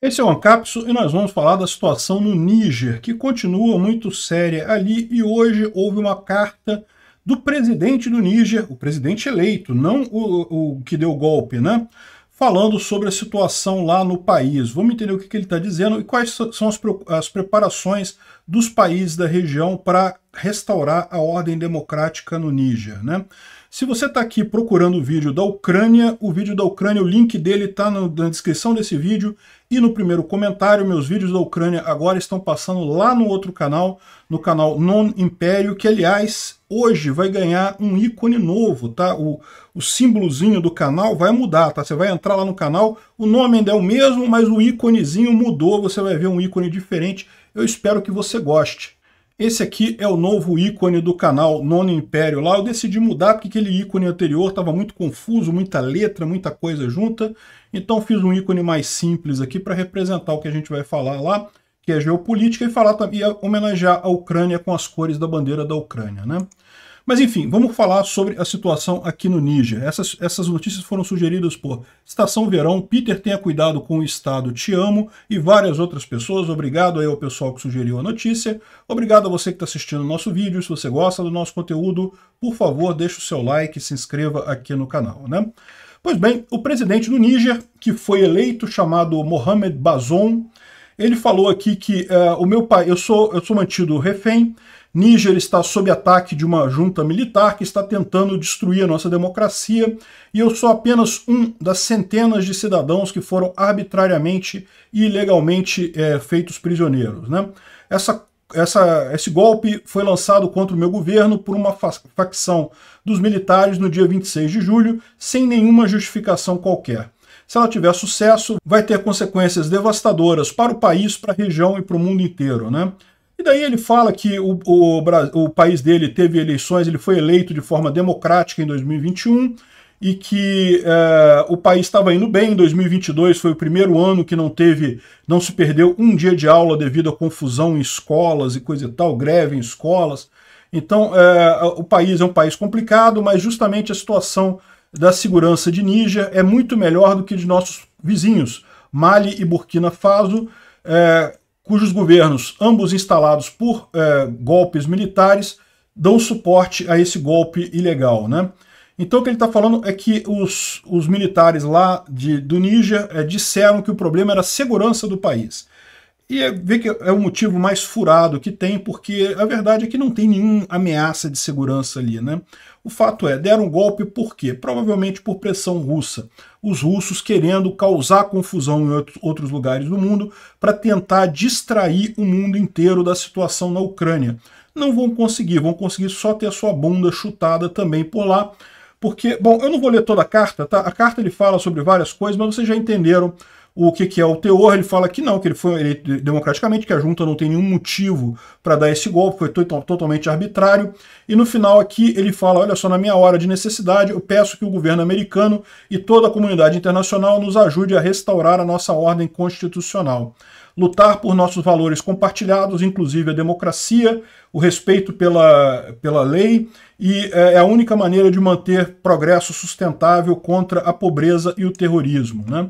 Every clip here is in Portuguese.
Esse é o Ancapso e nós vamos falar da situação no Níger, que continua muito séria ali e hoje houve uma carta do presidente do Níger, o presidente eleito, não o, o que deu golpe, né? Falando sobre a situação lá no país. Vamos entender o que, que ele está dizendo e quais são as, as preparações dos países da região para restaurar a ordem democrática no Níger, né? Se você está aqui procurando o vídeo da Ucrânia, o vídeo da Ucrânia, o link dele está na descrição desse vídeo e no primeiro comentário. Meus vídeos da Ucrânia agora estão passando lá no outro canal, no canal Non Império, que aliás hoje vai ganhar um ícone novo, tá? O, o símbolozinho do canal vai mudar, tá? Você vai entrar lá no canal, o nome ainda é o mesmo, mas o íconezinho mudou, você vai ver um ícone diferente. Eu espero que você goste. Esse aqui é o novo ícone do canal Nono Império. Lá eu decidi mudar porque aquele ícone anterior estava muito confuso, muita letra, muita coisa junta. Então fiz um ícone mais simples aqui para representar o que a gente vai falar lá, que é geopolítica, e falar e homenagear a Ucrânia com as cores da bandeira da Ucrânia. Né? Mas enfim, vamos falar sobre a situação aqui no Níger. Essas, essas notícias foram sugeridas por Estação Verão, Peter tenha cuidado com o Estado, te amo, e várias outras pessoas. Obrigado aí ao pessoal que sugeriu a notícia. Obrigado a você que está assistindo o nosso vídeo. Se você gosta do nosso conteúdo, por favor, deixe o seu like e se inscreva aqui no canal, né? Pois bem, o presidente do Níger, que foi eleito, chamado Mohamed Bazoum, ele falou aqui que uh, o meu pai, eu sou, eu sou mantido refém Níger está sob ataque de uma junta militar que está tentando destruir a nossa democracia, e eu sou apenas um das centenas de cidadãos que foram arbitrariamente e ilegalmente é, feitos prisioneiros. Né? Essa essa, esse golpe foi lançado contra o meu governo por uma facção dos militares no dia 26 de julho, sem nenhuma justificação qualquer. Se ela tiver sucesso, vai ter consequências devastadoras para o país, para a região e para o mundo inteiro. Né? E daí ele fala que o, o, o país dele teve eleições, ele foi eleito de forma democrática em 2021 e que eh, o país estava indo bem. Em 2022 foi o primeiro ano que não teve, não se perdeu um dia de aula devido à confusão em escolas e coisa e tal, greve em escolas. Então eh, o país é um país complicado, mas justamente a situação da segurança de Níger é muito melhor do que de nossos vizinhos, Mali e Burkina Faso. Eh, cujos governos, ambos instalados por é, golpes militares, dão suporte a esse golpe ilegal. Né? Então o que ele está falando é que os, os militares lá de, do Níger é, disseram que o problema era a segurança do país. E é, vê que é o motivo mais furado que tem, porque a verdade é que não tem nenhuma ameaça de segurança ali, né? O fato é, deram um golpe por quê? Provavelmente por pressão russa. Os russos querendo causar confusão em outros lugares do mundo para tentar distrair o mundo inteiro da situação na Ucrânia. Não vão conseguir, vão conseguir só ter a sua bunda chutada também por lá, porque, bom, eu não vou ler toda a carta, tá? A carta ele fala sobre várias coisas, mas vocês já entenderam o que, que é o teor, ele fala que não, que ele foi eleito democraticamente, que a junta não tem nenhum motivo para dar esse golpe, foi totalmente arbitrário. E no final aqui ele fala, olha só, na minha hora de necessidade, eu peço que o governo americano e toda a comunidade internacional nos ajude a restaurar a nossa ordem constitucional lutar por nossos valores compartilhados, inclusive a democracia, o respeito pela, pela lei, e é, é a única maneira de manter progresso sustentável contra a pobreza e o terrorismo. Né?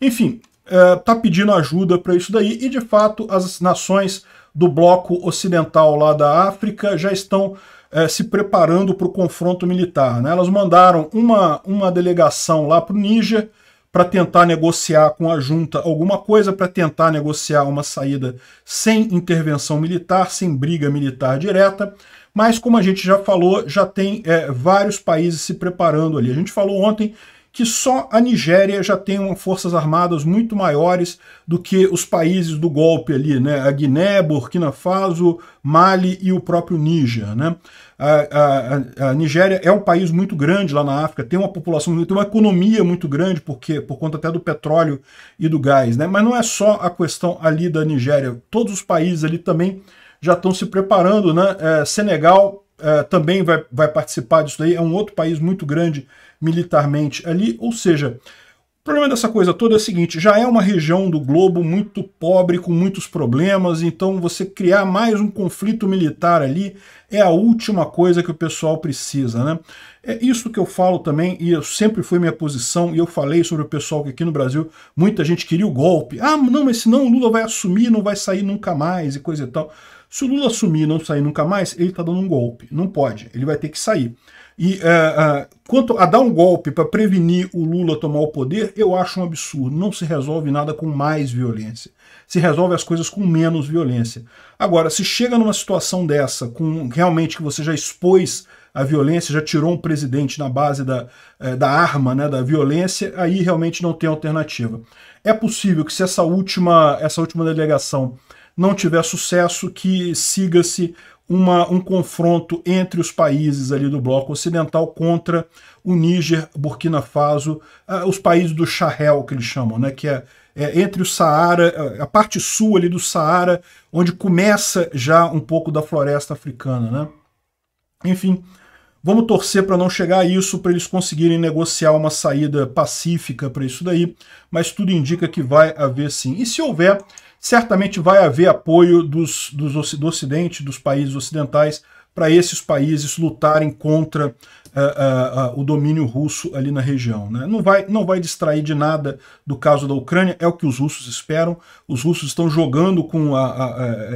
Enfim, está é, pedindo ajuda para isso daí, e de fato as nações do bloco ocidental lá da África já estão é, se preparando para o confronto militar. Né? Elas mandaram uma, uma delegação lá para o Níger para tentar negociar com a junta alguma coisa, para tentar negociar uma saída sem intervenção militar, sem briga militar direta. Mas, como a gente já falou, já tem é, vários países se preparando ali. A gente falou ontem que só a Nigéria já tem uma forças armadas muito maiores do que os países do golpe ali, né? A Guiné, Burkina Faso, Mali e o próprio Níger, né? A, a, a, Nigéria é um país muito grande lá na África, tem uma população, tem uma economia muito grande porque por conta até do petróleo e do gás, né? Mas não é só a questão ali da Nigéria, todos os países ali também já estão se preparando, né? É, Senegal é, também vai, vai participar disso daí, é um outro país muito grande militarmente ali. Ou seja, o problema dessa coisa toda é o seguinte: já é uma região do globo muito pobre, com muitos problemas, então você criar mais um conflito militar ali é a última coisa que o pessoal precisa, né? É isso que eu falo também, e eu sempre foi minha posição, e eu falei sobre o pessoal que aqui no Brasil muita gente queria o golpe. Ah, não, mas senão o Lula vai assumir, não vai sair nunca mais e coisa e tal. Se o Lula assumir e não sair nunca mais, ele está dando um golpe. Não pode, ele vai ter que sair. E uh, uh, quanto a dar um golpe para prevenir o Lula tomar o poder, eu acho um absurdo. Não se resolve nada com mais violência. Se resolve as coisas com menos violência. Agora, se chega numa situação dessa, com realmente que você já expôs a violência, já tirou um presidente na base da, uh, da arma, né, da violência, aí realmente não tem alternativa. É possível que se essa última, essa última delegação não tiver sucesso, que siga-se uma, um confronto entre os países ali do bloco ocidental contra o Níger, Burkina Faso, uh, os países do Sahel, que eles chamam, né, que é, é, entre o Saara, a parte sul ali do Saara, onde começa já um pouco da floresta africana. Né? Enfim, Vamos torcer para não chegar a isso, para eles conseguirem negociar uma saída pacífica para isso daí, mas tudo indica que vai haver sim. E se houver, certamente vai haver apoio dos, dos, do Ocidente, dos países ocidentais, para esses países lutarem contra uh, uh, uh, o domínio russo ali na região. Né? Não, vai, não vai distrair de nada do caso da Ucrânia, é o que os russos esperam. Os russos estão jogando com a,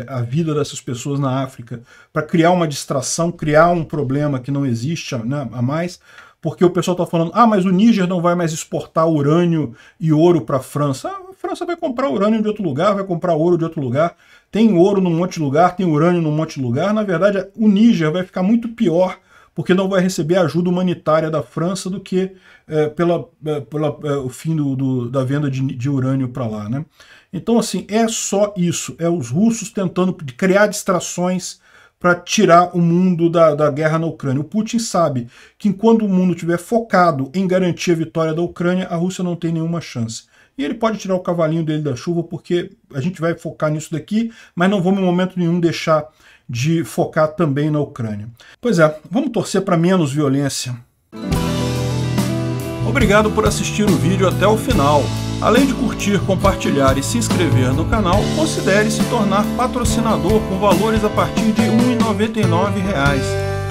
a, a vida dessas pessoas na África para criar uma distração, criar um problema que não existe né, a mais porque o pessoal está falando, ah, mas o Níger não vai mais exportar urânio e ouro para a França. Ah, França vai comprar urânio de outro lugar, vai comprar ouro de outro lugar. Tem ouro num monte de lugar, tem urânio num monte de lugar. Na verdade, o Níger vai ficar muito pior porque não vai receber ajuda humanitária da França do que é, pela, é, pela é, o fim do, do, da venda de, de urânio para lá. Né? Então, assim, é só isso. É os russos tentando criar distrações para tirar o mundo da, da guerra na Ucrânia. O Putin sabe que enquanto o mundo estiver focado em garantir a vitória da Ucrânia, a Rússia não tem nenhuma chance. E ele pode tirar o cavalinho dele da chuva, porque a gente vai focar nisso daqui, mas não vamos em momento nenhum deixar de focar também na Ucrânia. Pois é, vamos torcer para menos violência. Obrigado por assistir o vídeo até o final. Além de curtir, compartilhar e se inscrever no canal, considere se tornar patrocinador com valores a partir de R$ 1,99